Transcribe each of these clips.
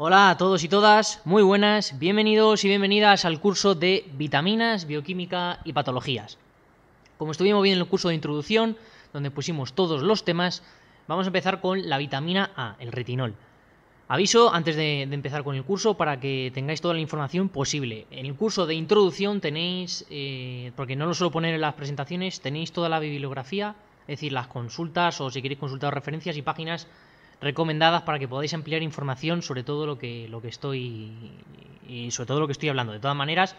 Hola a todos y todas, muy buenas, bienvenidos y bienvenidas al curso de vitaminas, bioquímica y patologías. Como estuvimos viendo en el curso de introducción, donde pusimos todos los temas, vamos a empezar con la vitamina A, el retinol. Aviso antes de, empezar con el curso para que tengáis toda la información posible. En el curso de introducción tenéis, eh, porque no lo suelo poner en las presentaciones, tenéis toda la bibliografía, es decir, las consultas o si queréis consultar referencias y páginas recomendadas para que podáis ampliar información sobre todo lo que, lo que estoy y sobre todo lo que estoy hablando. De todas maneras,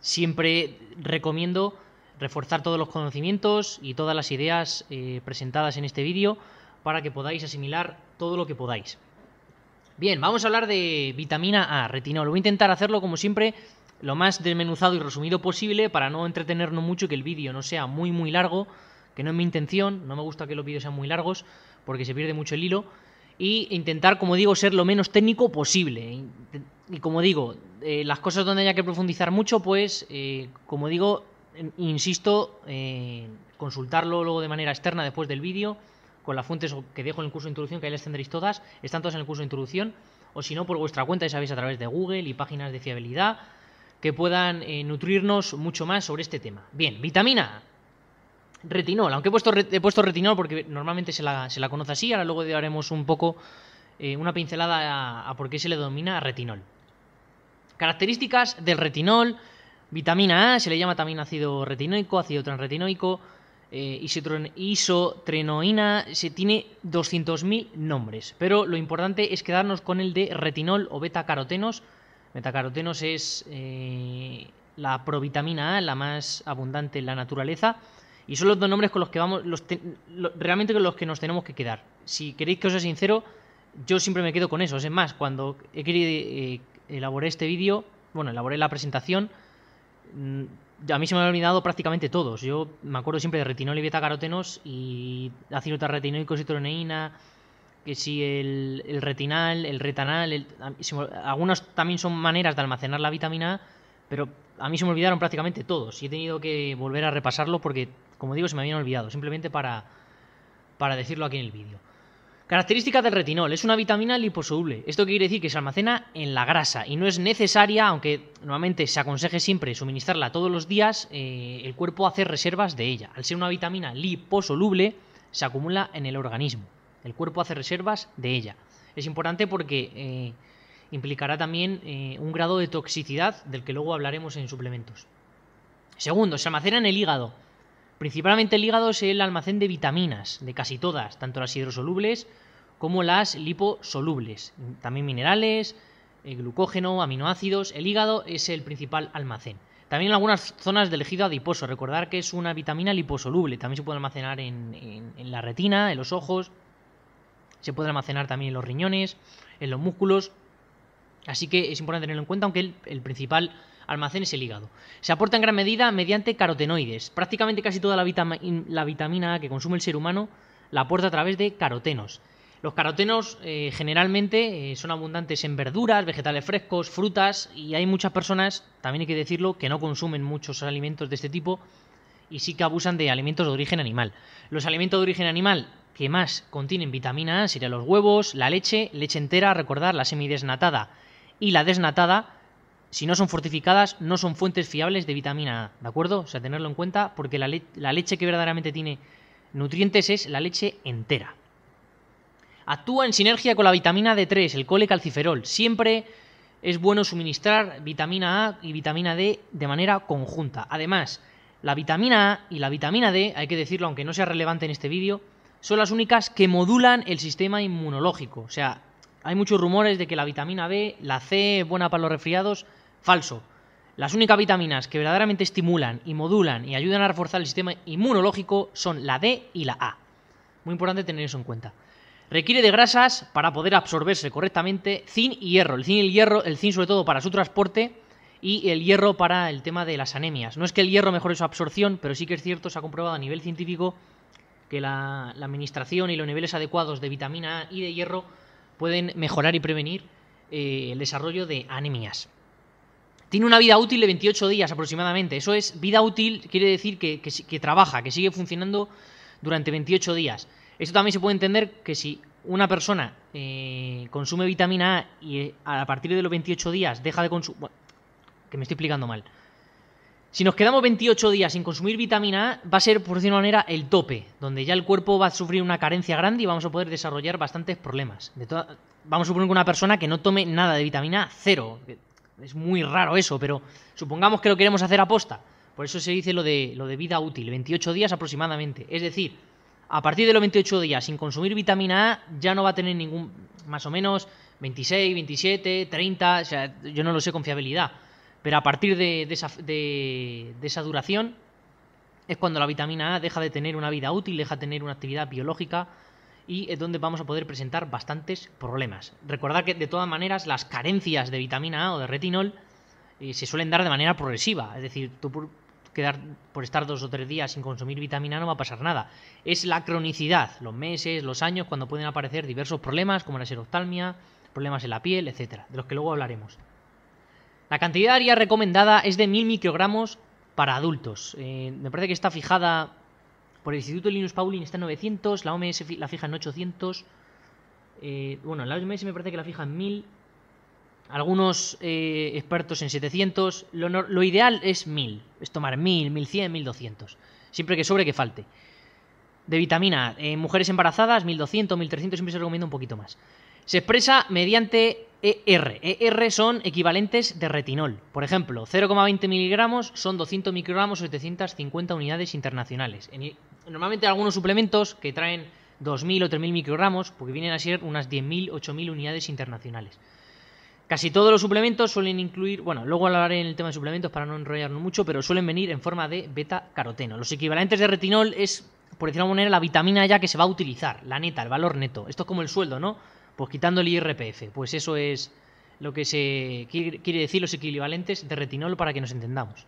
siempre recomiendo reforzar todos los conocimientos y todas las ideas eh, presentadas en este vídeo para que podáis asimilar todo lo que podáis. Bien, vamos a hablar de vitamina A, retinol. Voy a intentar hacerlo como siempre lo más desmenuzado y resumido posible para no entretenernos mucho y que el vídeo no sea muy muy largo, que no es mi intención, no me gusta que los vídeos sean muy largos porque se pierde mucho el hilo y intentar, como digo, ser lo menos técnico posible. Y como digo, eh, las cosas donde haya que profundizar mucho, pues, eh, como digo, em, insisto, eh, consultarlo luego de manera externa después del vídeo, con las fuentes que dejo en el curso de introducción, que ahí las tendréis todas, están todas en el curso de introducción, o si no, por vuestra cuenta, ya sabéis, a través de Google y páginas de fiabilidad, que puedan nutrirnos mucho más sobre este tema. Bien, vitamina retinol, aunque he puesto, puesto retinol porque normalmente se la, conoce así, ahora luego daremos un poco eh, una pincelada a, por qué se le domina retinol. Características del retinol, vitamina A, se le llama también ácido retinoico, ácido transretinoico, eh, isotrenoína, se tiene 200.000 nombres, pero lo importante es quedarnos con el de retinol o beta-carotenos. Beta-carotenos es eh, la provitamina A, la más abundante en la naturaleza. Y son los dos nombres con los que vamos, los realmente con los que nos tenemos que quedar. Si queréis que os sea sincero, yo siempre me quedo con esos. Es más, cuando he querido, eh, elaboré este vídeo, bueno, elaboré la presentación, mm, a mí se me han olvidado prácticamente todos. Yo me acuerdo siempre de retinol y beta-carotenos y acinota retinoico y troneína, que si el, retinal, el retanal, algunos algunas también son maneras de almacenar la vitamina A pero a mí se me olvidaron prácticamente todos y he tenido que volver a repasarlo porque, como digo, se me habían olvidado, simplemente para, para decirlo aquí en el vídeo. Características del retinol. Es una vitamina liposoluble. Esto quiere decir que se almacena en la grasa y no es necesaria, aunque normalmente se aconseje siempre suministrarla todos los días, eh, el cuerpo hace reservas de ella. Al ser una vitamina liposoluble, se acumula en el organismo. El cuerpo hace reservas de ella. Es importante porque... Eh, implicará también eh, un grado de toxicidad del que luego hablaremos en suplementos. Segundo, se almacena en el hígado. Principalmente el hígado es el almacén de vitaminas, de casi todas, tanto las hidrosolubles como las liposolubles, también minerales, eh, glucógeno, aminoácidos. El hígado es el principal almacén. También en algunas zonas del ejido adiposo. Recordar que es una vitamina liposoluble. También se puede almacenar en la retina, en los ojos. Se puede almacenar también en los riñones, en los músculos. Así que es importante tenerlo en cuenta, aunque el, principal almacén es el hígado. Se aporta en gran medida mediante carotenoides. Prácticamente casi toda la, vitamina A que consume el ser humano la aporta a través de carotenos. Los carotenos eh, generalmente eh, son abundantes en verduras, vegetales frescos, frutas y hay muchas personas, también hay que decirlo, que no consumen muchos alimentos de este tipo y sí que abusan de alimentos de origen animal. Los alimentos de origen animal que más contienen vitamina A serían los huevos, la leche, leche entera, recordar, la semidesnatada, y la desnatada, si no son fortificadas, no son fuentes fiables de vitamina A, ¿de acuerdo? O sea, tenerlo en cuenta porque la, leche que verdaderamente tiene nutrientes es la leche entera. Actúa en sinergia con la vitamina D3, el colecalciferol. Siempre es bueno suministrar vitamina A y vitamina D de manera conjunta. Además, la vitamina A y la vitamina D, hay que decirlo aunque no sea relevante en este vídeo, son las únicas que modulan el sistema inmunológico. O sea, hay muchos rumores de que la vitamina B, la C, es buena para los resfriados. Falso. Las únicas vitaminas que verdaderamente estimulan y modulan y ayudan a reforzar el sistema inmunológico son la D y la A. Muy importante tener eso en cuenta. Requiere de grasas para poder absorberse correctamente, zinc y hierro. El zinc y el hierro, el zinc sobre todo para su transporte y el hierro para el tema de las anemias. No es que el hierro mejore su absorción, pero sí que es cierto, se ha comprobado a nivel científico que la, administración y los niveles adecuados de vitamina A y de hierro pueden mejorar y prevenir eh, el desarrollo de anemias. Tiene una vida útil de 28 días aproximadamente. Eso es, vida útil quiere decir que, trabaja, que sigue funcionando durante 28 días. Esto también se puede entender que si una persona eh, consume vitamina A y eh, a partir de los 28 días deja de consumir... Bueno, que me estoy explicando mal. Si nos quedamos 28 días sin consumir vitamina A, va a ser, por decirlo de una manera, el tope, donde ya el cuerpo va a sufrir una carencia grande y vamos a poder desarrollar bastantes problemas. De vamos a suponer que una persona que no tome nada de vitamina A, cero. Es muy raro eso, pero supongamos que lo queremos hacer a posta. Por eso se dice lo de, lo de vida útil, 28 días aproximadamente. Es decir, a partir de los 28 días sin consumir vitamina A, ya no va a tener ningún, más o menos, 26, 27, 30, o sea, yo no lo sé con fiabilidad pero a partir de, esa, duración es cuando la vitamina A deja de tener una vida útil, deja de tener una actividad biológica y es donde vamos a poder presentar bastantes problemas. Recordad que de todas maneras las carencias de vitamina A o de retinol eh, se suelen dar de manera progresiva, es decir, tú por, quedar, por estar dos o tres días sin consumir vitamina A no va a pasar nada. Es la cronicidad, los meses, los años, cuando pueden aparecer diversos problemas como la seroftalmia, problemas en la piel, etcétera, de los que luego hablaremos. La cantidad aria recomendada es de 1000 microgramos para adultos. Eh, me parece que está fijada por el Instituto Linus Pauling, está en 900, la OMS la fija en 800. Eh, bueno, la OMS me parece que la fija en 1000. Algunos eh, expertos en 700. Lo, lo, ideal es 1000. Es tomar 1000, 1100, 1200. Siempre que sobre que falte. De vitamina, en mujeres embarazadas, 1200, 1300, siempre se recomienda un poquito más. Se expresa mediante ER. ER son equivalentes de retinol. Por ejemplo, 0,20 miligramos son 200 microgramos o 750 unidades internacionales. normalmente algunos suplementos que traen 2.000 o 3.000 microgramos, porque vienen a ser unas 10.000, 8.000 unidades internacionales. Casi todos los suplementos suelen incluir, bueno, luego hablaré en el tema de suplementos para no enrollarnos mucho, pero suelen venir en forma de beta-caroteno. Los equivalentes de retinol es, por decirlo de alguna manera, la vitamina ya que se va a utilizar, la neta, el valor neto. Esto es como el sueldo, ¿no? Pues quitando el IRPF, pues eso es lo que se quiere decir los equivalentes de retinol para que nos entendamos.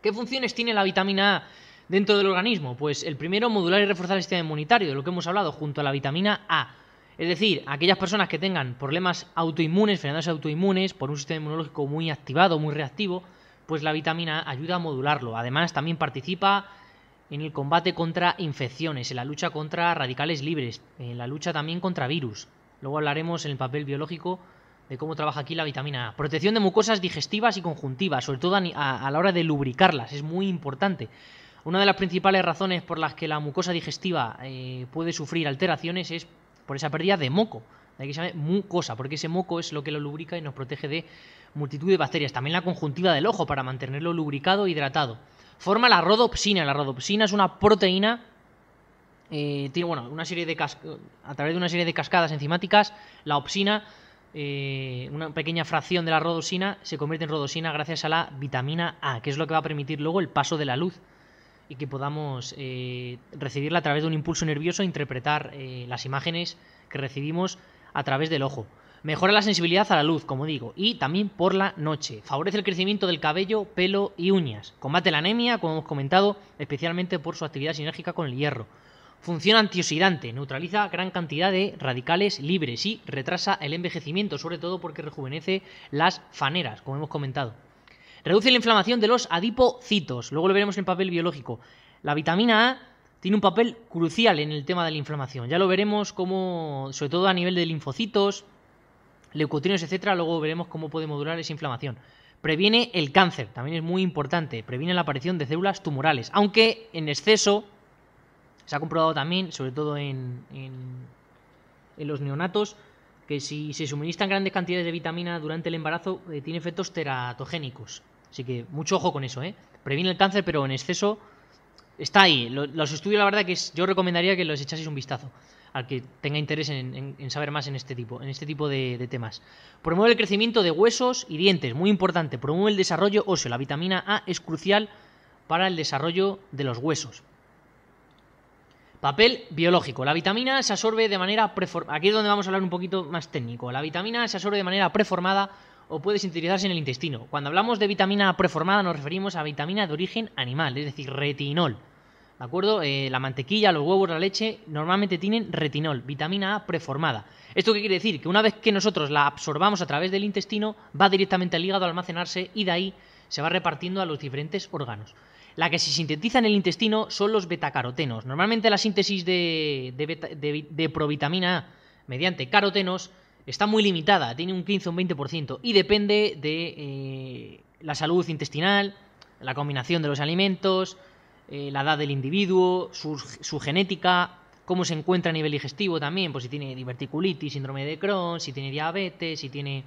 ¿Qué funciones tiene la vitamina A dentro del organismo? Pues el primero, modular y reforzar el sistema inmunitario, de lo que hemos hablado, junto a la vitamina A. Es decir, aquellas personas que tengan problemas autoinmunes, enfermedades autoinmunes, por un sistema inmunológico muy activado, muy reactivo, pues la vitamina A ayuda a modularlo. Además, también participa en el combate contra infecciones, en la lucha contra radicales libres, en la lucha también contra virus. Luego hablaremos en el papel biológico de cómo trabaja aquí la vitamina A. Protección de mucosas digestivas y conjuntivas, sobre todo a, la hora de lubricarlas, es muy importante. Una de las principales razones por las que la mucosa digestiva eh, puede sufrir alteraciones es por esa pérdida de moco. De aquí se llama mucosa, porque ese moco es lo que lo lubrica y nos protege de multitud de bacterias. También la conjuntiva del ojo para mantenerlo lubricado e hidratado. Forma la rodopsina. La rodopsina es una proteína eh, tiene bueno, una serie de a través de una serie de cascadas enzimáticas, la opsina, eh, una pequeña fracción de la rodosina, se convierte en rodosina gracias a la vitamina A, que es lo que va a permitir luego el paso de la luz y que podamos eh, recibirla a través de un impulso nervioso e interpretar las imágenes que recibimos a través del ojo. Mejora la sensibilidad a la luz, como digo, y también por la noche. Favorece el crecimiento del cabello, pelo y uñas. Combate la anemia, como hemos comentado, especialmente por su actividad sinérgica con el hierro. Funciona antioxidante, neutraliza gran cantidad de radicales libres y retrasa el envejecimiento, sobre todo porque rejuvenece las faneras, como hemos comentado. Reduce la inflamación de los adipocitos, luego lo veremos en papel biológico. La vitamina A tiene un papel crucial en el tema de la inflamación. Ya lo veremos como, sobre todo a nivel de linfocitos, leucotrinos, etcétera, luego veremos cómo puede modular esa inflamación. Previene el cáncer, también es muy importante, previene la aparición de células tumorales, aunque en exceso se ha comprobado también, sobre todo en, los neonatos, que si se suministran grandes cantidades de vitamina durante el embarazo, eh, tiene efectos teratogénicos. Así que mucho ojo con eso, ¿eh? Previene el cáncer, pero en exceso está ahí. Los estudios, la verdad, que yo recomendaría que los echaseis un vistazo al que tenga interés en, saber más en este tipo, en este tipo de, de, temas. Promueve el crecimiento de huesos y dientes, muy importante. Promueve el desarrollo óseo. La vitamina A es crucial para el desarrollo de los huesos. Papel biológico. La vitamina se absorbe de manera preformada. Aquí es donde vamos a hablar un poquito más técnico. La vitamina se absorbe de manera preformada o puede sintetizarse en el intestino. Cuando hablamos de vitamina preformada nos referimos a vitamina de origen animal, es decir, retinol. ¿De acuerdo? Eh, la mantequilla, los huevos, la leche normalmente tienen retinol, vitamina A preformada. ¿Esto qué quiere decir? Que una vez que nosotros la absorbamos a través del intestino, va directamente al hígado a almacenarse y de ahí se va repartiendo a los diferentes órganos. La que se sintetiza en el intestino son los betacarotenos. Normalmente la síntesis de, provitamina A mediante carotenos está muy limitada, tiene un 15 o un 20% y depende de eh, la salud intestinal, la combinación de los alimentos, eh, la edad del individuo, su, genética, cómo se encuentra a nivel digestivo también, pues si tiene diverticulitis, síndrome de Crohn, si tiene diabetes, si tiene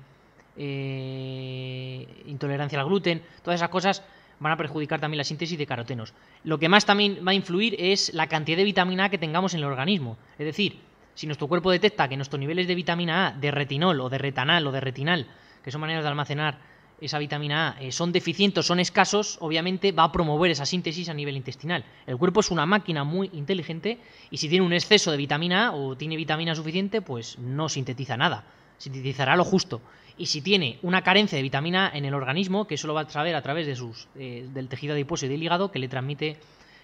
eh, intolerancia al gluten, todas esas cosas van a perjudicar también la síntesis de carotenos. Lo que más también va a influir es la cantidad de vitamina A que tengamos en el organismo. Es decir, si nuestro cuerpo detecta que nuestros niveles de vitamina A, de retinol o de retanal o de retinal, que son maneras de almacenar esa vitamina A, eh, son deficientes, son escasos, obviamente va a promover esa síntesis a nivel intestinal. El cuerpo es una máquina muy inteligente y si tiene un exceso de vitamina A o tiene vitamina suficiente, pues no sintetiza nada, sintetizará lo justo. Y si tiene una carencia de vitamina en el organismo, que eso lo va a saber a través de sus, eh, del tejido adiposo y del hígado, que le transmite,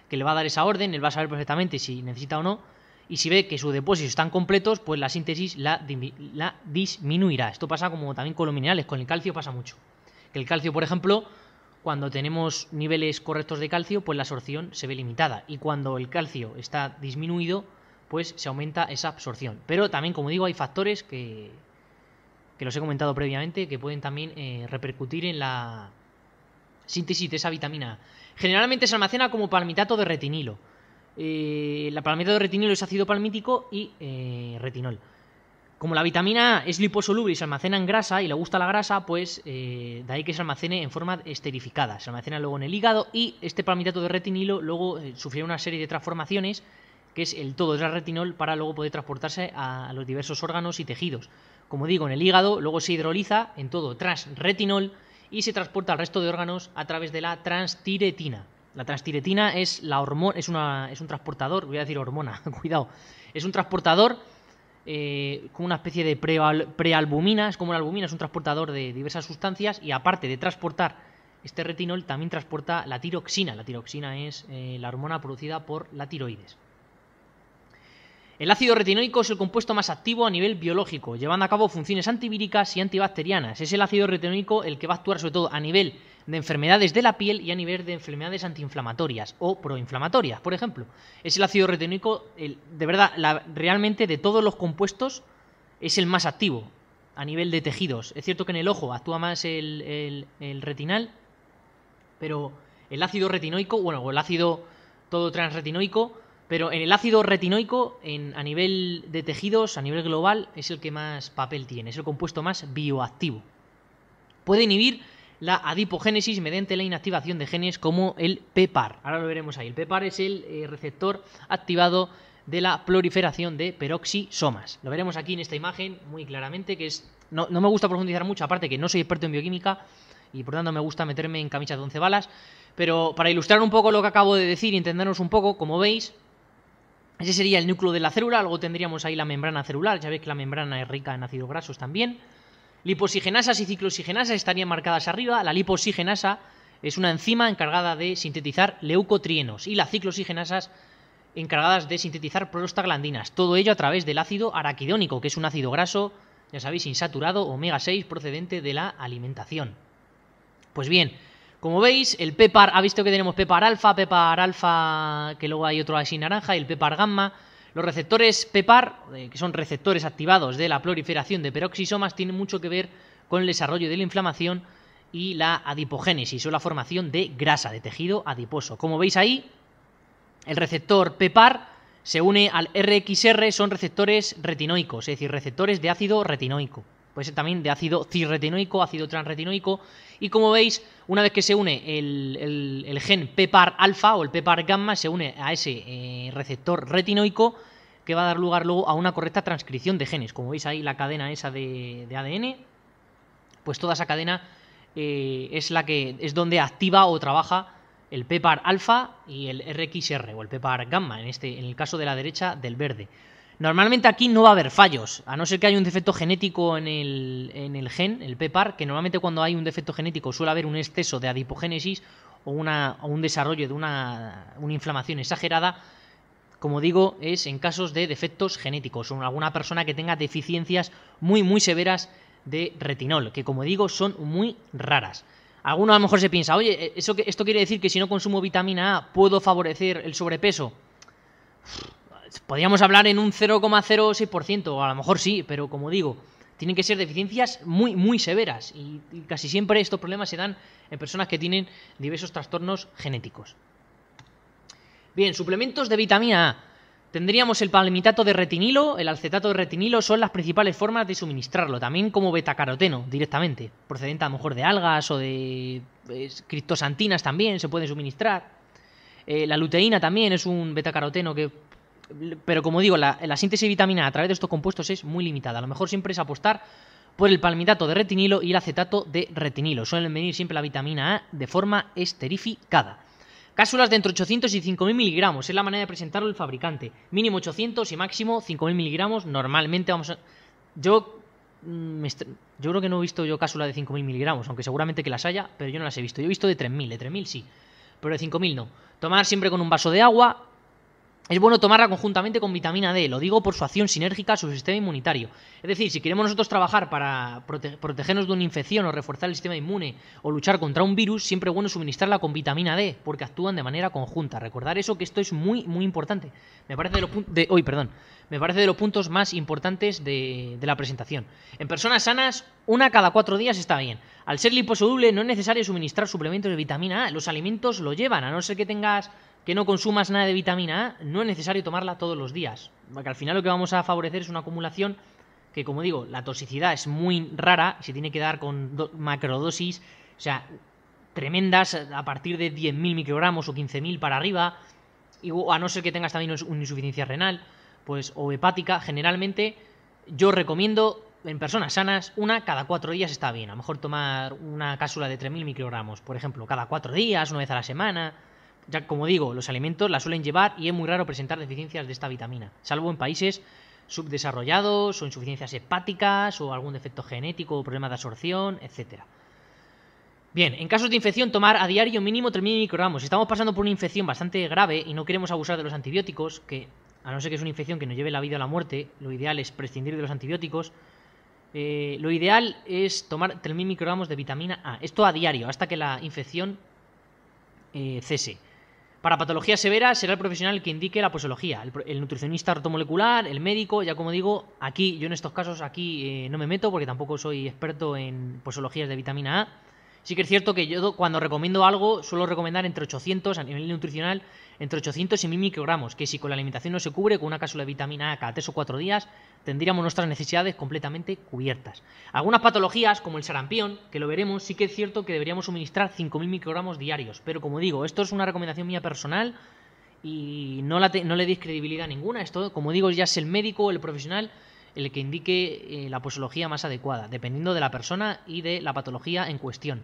que le va a dar esa orden, él va a saber perfectamente si necesita o no. Y si ve que sus depósitos están completos, pues la síntesis la, la disminuirá. Esto pasa como también con los minerales, con el calcio pasa mucho. Que el calcio, por ejemplo, cuando tenemos niveles correctos de calcio, pues la absorción se ve limitada. Y cuando el calcio está disminuido, pues se aumenta esa absorción. Pero también, como digo, hay factores que, que los he comentado previamente, que pueden también eh, repercutir en la síntesis de esa vitamina Generalmente se almacena como palmitato de retinilo. Eh, la palmitato de retinilo es ácido palmítico y eh, retinol. Como la vitamina es liposoluble y se almacena en grasa y le gusta la grasa, pues de ahí que se almacene en forma esterificada. Se almacena luego en el hígado y este palmitato de retinilo luego sufrirá una serie de transformaciones que es el todo de la retinol, para luego poder transportarse a los diversos órganos y tejidos como digo, en el hígado, luego se hidroliza en todo transretinol y se transporta al resto de órganos a través de la transtiretina. La transtiretina es la hormona, es, una, es un transportador, voy a decir hormona, cuidado, es un transportador eh, como una especie de prealbumina, es como la albumina, es un transportador de diversas sustancias y aparte de transportar este retinol también transporta la tiroxina. La tiroxina es eh, la hormona producida por la tiroides. El ácido retinoico es el compuesto más activo a nivel biológico, llevando a cabo funciones antivíricas y antibacterianas. Es el ácido retinoico el que va a actuar sobre todo a nivel de enfermedades de la piel y a nivel de enfermedades antiinflamatorias o proinflamatorias, por ejemplo. Es el ácido retinoico, de verdad, realmente de todos los compuestos es el más activo a nivel de tejidos. Es cierto que en el ojo actúa más el, el retinal, pero el ácido retinoico, bueno, o el ácido todo transretinoico pero en el ácido retinoico, en, a nivel de tejidos, a nivel global, es el que más papel tiene, es el compuesto más bioactivo. Puede inhibir la adipogénesis mediante la inactivación de genes como el PEPAR. Ahora lo veremos ahí. El PEPAR es el eh, receptor activado de la proliferación de peroxisomas. Lo veremos aquí en esta imagen muy claramente, que es... No, no me gusta profundizar mucho, aparte que no soy experto en bioquímica y por tanto me gusta meterme en camisas de once balas. Pero para ilustrar un poco lo que acabo de decir y entendernos un poco, como veis, ese sería el núcleo de la célula, luego tendríamos ahí la membrana celular, ya veis que la membrana es rica en ácidos grasos también. Liposigenasas y ciclosigenasas estarían marcadas arriba, la liposigenasa es una enzima encargada de sintetizar leucotrienos y las ciclosigenasas encargadas de sintetizar prostaglandinas, todo ello a través del ácido araquidónico, que es un ácido graso, ya sabéis, insaturado omega 6 procedente de la alimentación. Pues bien, como veis, el Pepar, ha visto que tenemos Pepar alfa, Pepar alfa, que luego hay otro así naranja, y el Pepar gamma. Los receptores PEPAR, eh, que son receptores activados de la proliferación de peroxisomas, tienen mucho que ver con el desarrollo de la inflamación y la adipogénesis o la formación de grasa, de tejido adiposo. Como veis ahí, el receptor PEPAR se une al RXR, son receptores retinoicos, es decir, receptores de ácido retinoico puede ser también de ácido cirretinoico, ácido transretinoico. Y como veis, una vez que se une el, gen pepar alfa o el pepar gamma, se une a ese eh, receptor retinoico que va a dar lugar luego a una correcta transcripción de genes. Como veis ahí la cadena esa de, ADN, pues toda esa cadena eh, es la que es donde activa o trabaja el pepar alfa y el RXR o el pepar gamma, en, este, en el caso de la derecha del verde. Normalmente aquí no va a haber fallos, a no ser que haya un defecto genético en el, en el gen, el PEPAR, que normalmente cuando hay un defecto genético suele haber un exceso de adipogénesis o, una, un desarrollo de una, inflamación exagerada, como digo, es en casos de defectos genéticos o alguna persona que tenga deficiencias muy, muy severas de retinol, que como digo, son muy raras. Alguno a lo mejor se piensa, oye, eh, ¿eso, ¿esto quiere decir que si no consumo vitamina A puedo favorecer el sobrepeso? podríamos hablar en un 0,06%, a lo mejor sí, pero como digo, tienen que ser deficiencias muy, muy severas y, casi siempre estos problemas se dan en personas que tienen diversos trastornos genéticos. Bien, suplementos de vitamina A. Tendríamos el palmitato de retinilo, el acetato de retinilo son las principales formas de suministrarlo, también como betacaroteno directamente, procedente a lo mejor de algas o de criptosantinas también se puede suministrar. Eh, la luteína también es un betacaroteno que pero como digo, la, síntesis de vitamina A a través de estos compuestos es muy limitada. A lo mejor siempre es apostar por el palmitato de retinilo y el acetato de retinilo. Suelen venir siempre la vitamina A de forma esterificada. Cápsulas de entre 800 y 5.000 miligramos es la manera de presentarlo el fabricante. Mínimo 800 y máximo 5.000 miligramos. Normalmente vamos a... Yo mm, yo creo que no he visto yo cápsula de 5.000 miligramos, aunque seguramente que las haya, pero yo no las he visto. Yo he visto de 3.000, de 3.000 sí, pero de 5.000 no. Tomar siempre con un vaso de agua, es bueno tomarla conjuntamente con vitamina D, lo digo por su acción sinérgica a su sistema inmunitario. Es decir, si queremos nosotros trabajar para protegernos de una infección o reforzar el sistema inmune o luchar contra un virus, siempre es bueno suministrarla con vitamina D, porque actúan de manera conjunta. Recordar eso que esto es muy, muy importante. Me parece de los perdón. Me parece de los puntos más importantes de, de la presentación. En personas sanas, una cada cuatro días está bien. Al ser liposoluble no es necesario suministrar suplementos de vitamina A. Los alimentos lo llevan, a no ser que tengas que no consumas nada de vitamina A, no es necesario tomarla todos los días. Porque al final lo que vamos a favorecer es una acumulación que, como digo, la toxicidad es muy rara, se tiene que dar con macrodosis, o sea, tremendas a partir de 10.000 microgramos o 15.000 para arriba, y, o a no ser que tengas también una insuficiencia renal pues, o hepática, generalmente yo recomiendo en personas sanas, una cada cuatro días está bien. A lo mejor tomar una cápsula de 3.000 microgramos, por ejemplo, cada cuatro días, una vez a la semana. Ya como digo, los alimentos la suelen llevar y es muy raro presentar deficiencias de esta vitamina, salvo en países subdesarrollados o insuficiencias hepáticas o algún defecto genético o problema de absorción, etc. Bien, en casos de infección tomar a diario mínimo 3.000 microgramos. Si estamos pasando por una infección bastante grave y no queremos abusar de los antibióticos, que a no ser que es una infección que nos lleve la vida a la muerte, lo ideal es prescindir de los antibióticos. Eh, lo ideal es tomar 3.000 microgramos de vitamina A, esto a diario, hasta que la infección eh, cese. Para patologías severas será el profesional que indique la posología, el, nutricionista ortomolecular, el médico, ya como digo, aquí yo en estos casos aquí eh, no me meto porque tampoco soy experto en posologías de vitamina A. Sí que es cierto que yo cuando recomiendo algo suelo recomendar entre 800 a nivel nutricional, entre 800 y 1000 microgramos, que si con la alimentación no se cubre, con una cápsula de vitamina A cada tres o cuatro días, tendríamos nuestras necesidades completamente cubiertas. Algunas patologías, como el sarampión, que lo veremos, sí que es cierto que deberíamos suministrar 5000 microgramos diarios, pero como digo, esto es una recomendación mía personal y no, no le deis credibilidad ninguna, esto como digo ya es el médico, el profesional el que indique eh, la posología más adecuada, dependiendo de la persona y de la patología en cuestión.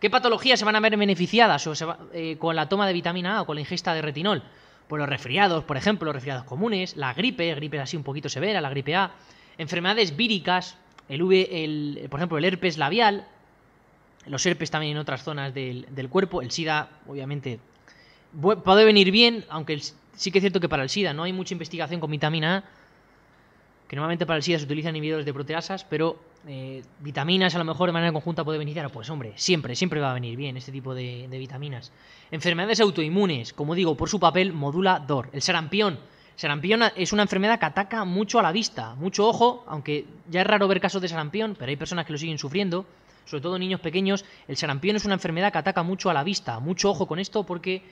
¿Qué patologías se van a ver beneficiadas eh, con la toma de vitamina A o con la ingesta de retinol? Pues los resfriados, por ejemplo, los resfriados comunes, la gripe, gripe así un poquito severa, la gripe A, enfermedades víricas, el, v, el por ejemplo, el herpes labial, los herpes también en otras zonas del, cuerpo, el SIDA, obviamente, puede venir bien, aunque sí que es cierto que para el SIDA no hay mucha investigación con vitamina A, que normalmente para el SIDA se utilizan inhibidores de proteasas, pero eh, vitaminas a lo mejor de manera conjunta puede beneficiar. Pues hombre, siempre, siempre va a venir bien este tipo de, vitaminas. Enfermedades autoinmunes, como digo, por su papel modula DOR. El sarampión. Sarampión es una enfermedad que ataca mucho a la vista, mucho ojo, aunque ya es raro ver casos de sarampión, pero hay personas que lo siguen sufriendo, sobre todo niños pequeños. El sarampión es una enfermedad que ataca mucho a la vista, mucho ojo con esto porque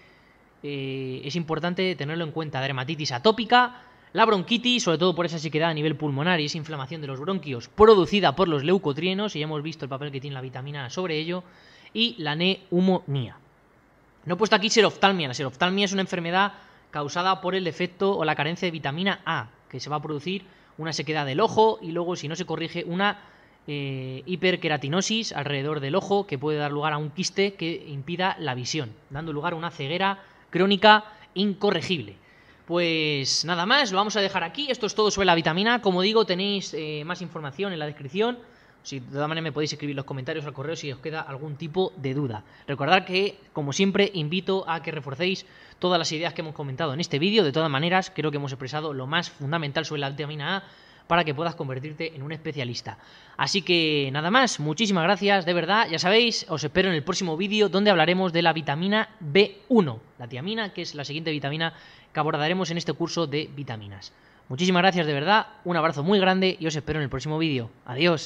eh, es importante tenerlo en cuenta. Dermatitis atópica, la bronquitis, sobre todo por esa sequedad a nivel pulmonar y esa inflamación de los bronquios producida por los leucotrienos, y ya hemos visto el papel que tiene la vitamina A sobre ello, y la neumonía. No he puesto aquí seroftalmia. La seroftalmia es una enfermedad causada por el defecto o la carencia de vitamina A, que se va a producir una sequedad del ojo y luego, si no se corrige, una eh, hiperqueratinosis alrededor del ojo que puede dar lugar a un quiste que impida la visión, dando lugar a una ceguera crónica incorregible. Pues nada más, lo vamos a dejar aquí. Esto es todo sobre la vitamina. Como digo, tenéis eh, más información en la descripción. Si de todas maneras me podéis escribir los comentarios al correo si os queda algún tipo de duda. Recordad que, como siempre, invito a que reforcéis todas las ideas que hemos comentado en este vídeo. De todas maneras, creo que hemos expresado lo más fundamental sobre la vitamina A para que puedas convertirte en un especialista. Así que nada más, muchísimas gracias, de verdad, ya sabéis, os espero en el próximo vídeo donde hablaremos de la vitamina B1, la tiamina, que es la siguiente vitamina que abordaremos en este curso de vitaminas. Muchísimas gracias de verdad, un abrazo muy grande y os espero en el próximo vídeo. Adiós.